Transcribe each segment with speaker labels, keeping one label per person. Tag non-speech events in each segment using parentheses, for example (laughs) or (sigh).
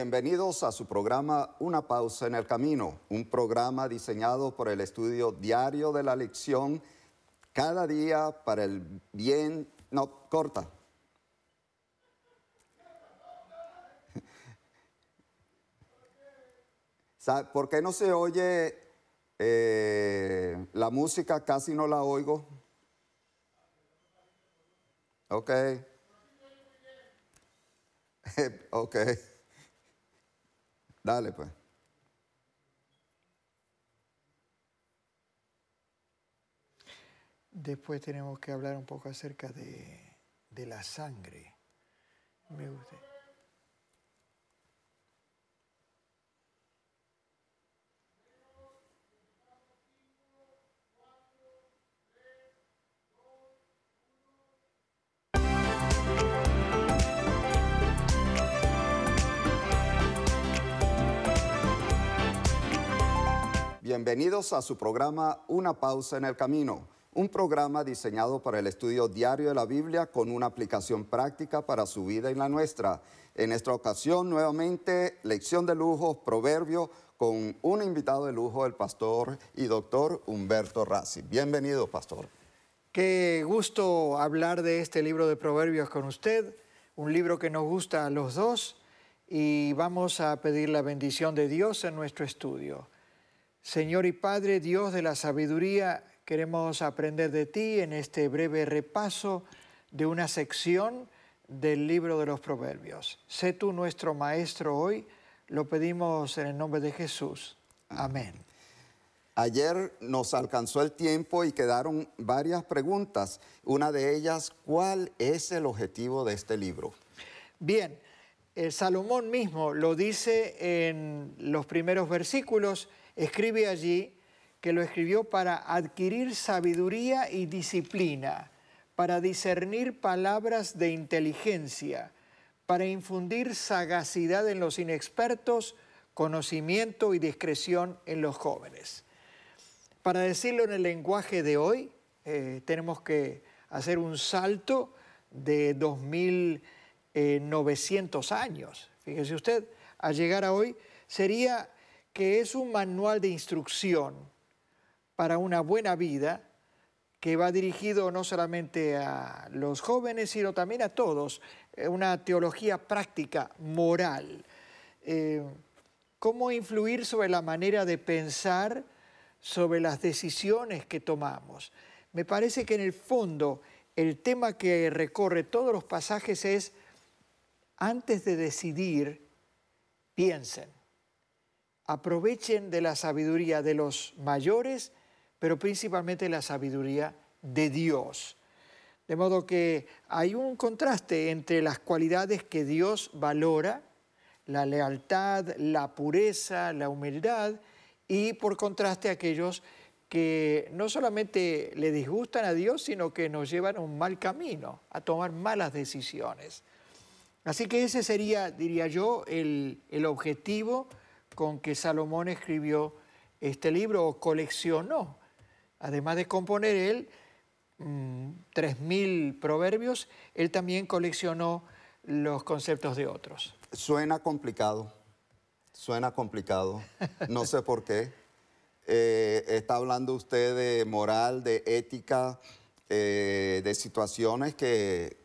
Speaker 1: Bienvenidos a su programa Una pausa en el camino, un programa diseñado por el estudio diario de la lección cada día para el bien, no, corta. ¿Por qué no se oye eh, la música? Casi no la oigo. Ok. (laughs) ok. Dale, pues.
Speaker 2: Después tenemos que hablar un poco acerca de, de la sangre. Me gusta.
Speaker 1: Bienvenidos a su programa Una pausa en el camino, un programa diseñado para el estudio diario de la Biblia con una aplicación práctica para su vida y la nuestra. En esta ocasión, nuevamente, lección de lujo, proverbio, con un invitado de lujo, el pastor y doctor Humberto
Speaker 2: Rassi. Bienvenido, pastor. Qué gusto hablar de este libro de proverbios con usted, un libro que nos gusta a los dos, y vamos a pedir la bendición de Dios en nuestro estudio. Señor y Padre, Dios de la sabiduría, queremos aprender de ti en este breve repaso de una sección del libro de los Proverbios. Sé tú nuestro Maestro hoy, lo pedimos en el nombre de Jesús. Amén. Ayer nos alcanzó
Speaker 1: el tiempo y quedaron varias preguntas. Una de ellas, ¿cuál es el objetivo de este libro?
Speaker 2: Bien, Salomón mismo lo dice en los primeros versículos, escribe allí que lo escribió para adquirir sabiduría y disciplina, para discernir palabras de inteligencia, para infundir sagacidad en los inexpertos, conocimiento y discreción en los jóvenes. Para decirlo en el lenguaje de hoy, eh, tenemos que hacer un salto de 2000 900 eh, años. Fíjese usted, al llegar a hoy sería que es un manual de instrucción para una buena vida que va dirigido no solamente a los jóvenes, sino también a todos, eh, una teología práctica, moral. Eh, ¿Cómo influir sobre la manera de pensar, sobre las decisiones que tomamos? Me parece que en el fondo el tema que recorre todos los pasajes es antes de decidir, piensen. Aprovechen de la sabiduría de los mayores, pero principalmente la sabiduría de Dios. De modo que hay un contraste entre las cualidades que Dios valora, la lealtad, la pureza, la humildad, y por contraste aquellos que no solamente le disgustan a Dios, sino que nos llevan a un mal camino, a tomar malas decisiones. Así que ese sería, diría yo, el, objetivo con que Salomón escribió este libro o coleccionó. Además de componer él 3.000 mm, proverbios, él también coleccionó los conceptos de otros. Suena complicado,
Speaker 1: suena complicado, no sé por qué. (laughs) Eh, está hablando usted de moral, de ética, eh, de situaciones que,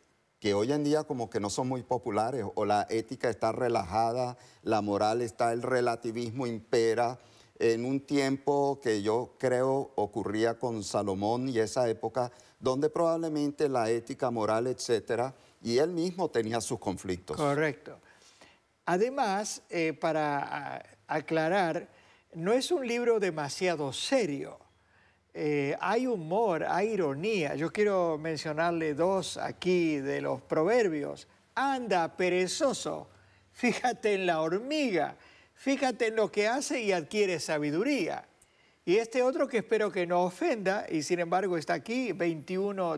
Speaker 1: que hoy en día como que no son muy populares, o la ética está relajada, la moral está, el relativismo impera. En un tiempo que yo creo ocurría con Salomón y esa época, donde probablemente la ética moral, etcétera, y él mismo tenía sus conflictos.
Speaker 2: Correcto. Además, eh, para ah, aclarar, no es un libro demasiado serio. Eh, hay humor, hay ironía. Yo quiero mencionarle dos aquí de los proverbios. Anda, perezoso, (laughs) fíjate en la hormiga, fíjate en lo que hace y adquiere sabiduría. Y este otro que espero que no ofenda, y sin embargo está aquí, 21,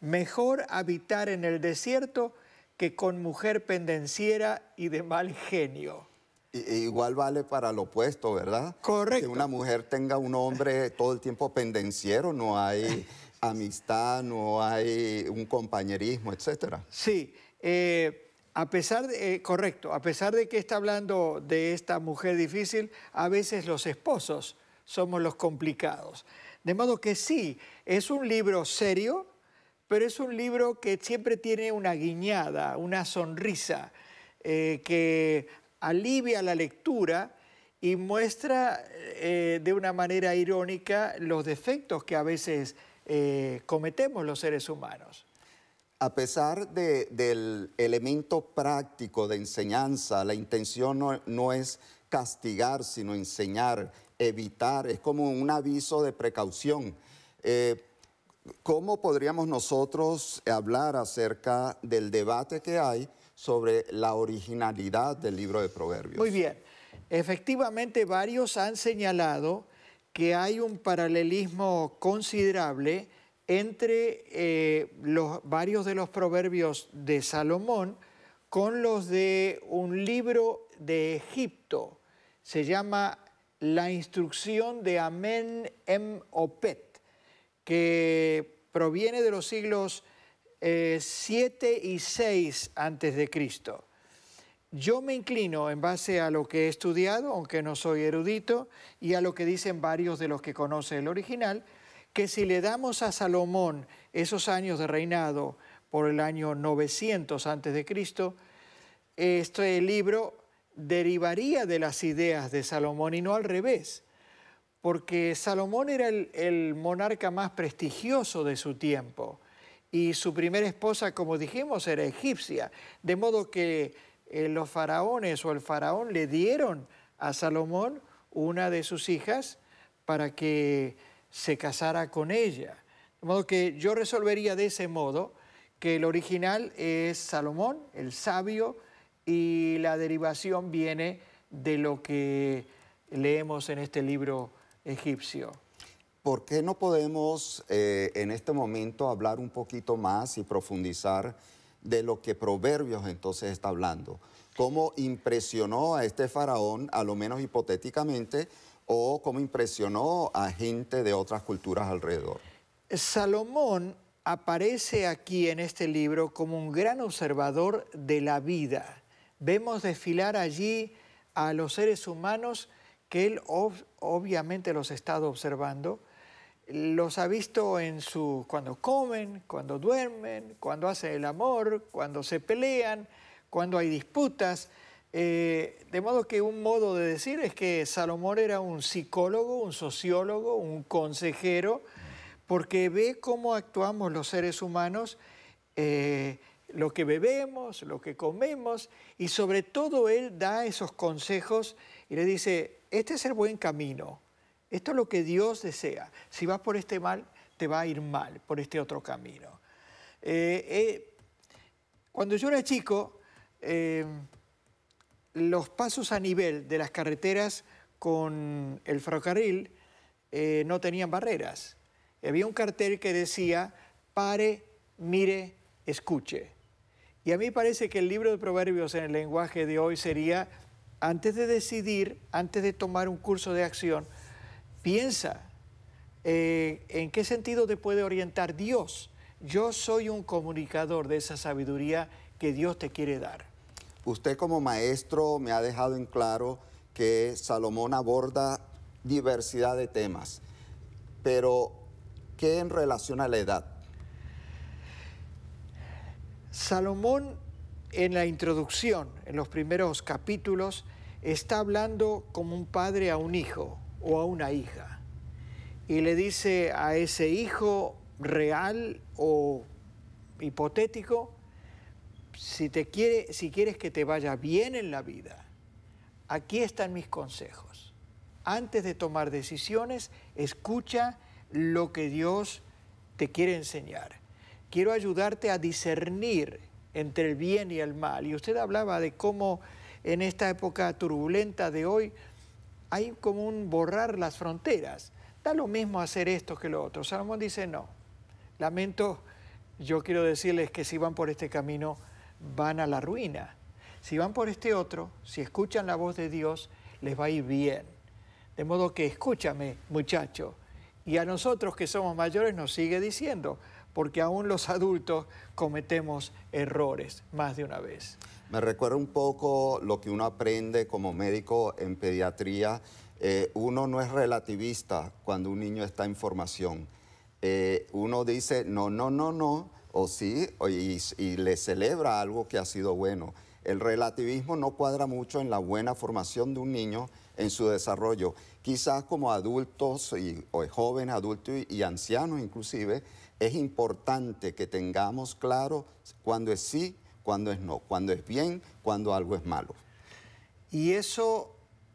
Speaker 2: mejor habitar en el desierto que con mujer pendenciera y de mal genio. E igual vale para lo opuesto, ¿verdad?
Speaker 1: Correcto. Que una mujer tenga un hombre todo el tiempo pendenciero, no hay (laughs) amistad, no hay un compañerismo,
Speaker 2: etc. Sí, eh, a pesar eh, correcto, a pesar de que está hablando de esta mujer difícil, a veces los esposos somos los complicados. De modo que sí, es un libro serio, pero es un libro que siempre tiene una guiñada, una sonrisa, eh, que alivia la lectura y muestra eh, de una manera irónica los defectos que a veces eh, cometemos los seres humanos. A
Speaker 1: pesar del elemento práctico de enseñanza, la intención no, es castigar, sino enseñar, evitar, es como un aviso de precaución. Eh, ¿Cómo podríamos nosotros hablar acerca del debate que hay sobre la originalidad del libro de Proverbios?
Speaker 2: Muy bien. Efectivamente, varios han señalado que hay un paralelismo considerable entre eh, los, varios de los proverbios de Salomón con los de un libro de Egipto. Se llama La instrucción de Amén Em Opet que proviene de los siglos 7 eh, y 6 antes de Cristo. Yo me inclino en base a lo que he estudiado, aunque no soy erudito, y a lo que dicen varios de los que conocen el original, que si le damos a Salomón esos años de reinado por el año 900 antes de Cristo, este libro derivaría de las ideas de Salomón y no al revés porque Salomón era el, monarca más prestigioso de su tiempo y su primera esposa, como dijimos, era egipcia, de modo que eh, los faraones o el faraón le dieron a Salomón una de sus hijas para que se casara con ella. De modo que yo resolvería de ese modo que el original es Salomón, el sabio, y la derivación viene de lo que leemos en este libro egipcio.
Speaker 1: ¿Por qué no podemos eh, en este momento hablar un poquito más y profundizar de lo que Proverbios entonces está hablando? ¿Cómo impresionó a este faraón, a lo menos hipotéticamente, o cómo impresionó a gente de otras culturas alrededor?
Speaker 2: Salomón aparece aquí en este libro como un gran observador de la vida. Vemos desfilar allí a los seres humanos que él obviamente los ha estado observando, los ha visto en su, cuando comen, cuando duermen, cuando hacen el amor, cuando se pelean, cuando hay disputas. Eh, de modo que un modo de decir es que Salomón era un psicólogo, un sociólogo, un consejero, porque ve cómo actuamos los seres humanos, eh, lo que bebemos, lo que comemos, y sobre todo él da esos consejos y le dice, este es el buen camino, esto es lo que Dios desea, si vas por este mal, te va a ir mal, por este otro camino. Eh, eh, cuando yo era chico, eh, los pasos a nivel de las carreteras con el ferrocarril no tenían barreras. Había un cartel que decía, pare, mire, escuche. Y a mí parece que el libro de proverbios en el lenguaje de hoy sería antes de decidir, antes de tomar un curso de acción, piensa eh, en qué sentido te puede orientar Dios. Yo soy un comunicador de esa sabiduría que Dios te quiere dar.
Speaker 1: Usted como maestro me ha dejado en claro que Salomón aborda diversidad de temas, pero ¿qué en relación a la edad?
Speaker 2: Salomón en la introducción, en los primeros capítulos, está hablando como un padre a un hijo o a una hija. Y le dice a ese hijo real o hipotético, si, te quiere, si quieres que te vaya bien en la vida, aquí están mis consejos. Antes de tomar decisiones, escucha lo que Dios te quiere enseñar. Quiero ayudarte a discernir entre el bien y el mal. Y usted hablaba de cómo en esta época turbulenta de hoy hay como un borrar las fronteras. Da lo mismo hacer esto que lo otro. Salomón dice, no, lamento, yo quiero decirles que si van por este camino, van a la ruina. Si van por este otro, si escuchan la voz de Dios, les va a ir bien. De modo que escúchame, muchacho. Y a nosotros que somos mayores nos sigue diciendo, porque aún los adultos cometemos errores más de una vez.
Speaker 1: Me recuerda un poco lo que uno aprende como médico en pediatría. Eh, uno no es relativista cuando un niño está en formación. Eh, uno dice no, no, no, no, o sí, y, le celebra algo que ha sido bueno. El relativismo no cuadra mucho en la buena formación de un niño en su desarrollo. Quizás como adultos y o jóvenes, adultos y, y ancianos inclusive, es importante que tengamos claro cuándo es sí, cuándo es no, cuándo es bien, cuándo algo es malo.
Speaker 2: Y eso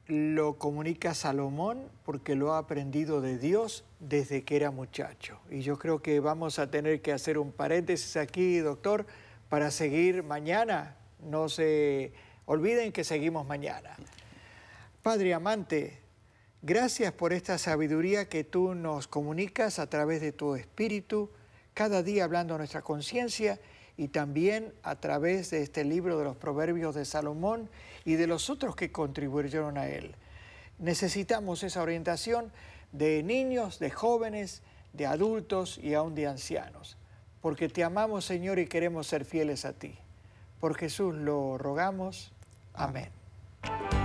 Speaker 2: lo comunica Salomón porque lo ha aprendido de Dios desde que era muchacho. Y yo creo que vamos a tener que hacer un paréntesis aquí, doctor, para seguir mañana. No se olviden que seguimos mañana. Padre amante, Gracias por esta sabiduría que tú nos comunicas a través de tu espíritu, cada día hablando a nuestra conciencia y también a través de este libro de los Proverbios de Salomón y de los otros que contribuyeron a él. Necesitamos esa orientación de niños, de jóvenes, de adultos y aún de ancianos, porque te amamos Señor y queremos ser fieles a ti. Por Jesús lo rogamos. Amén. Amén.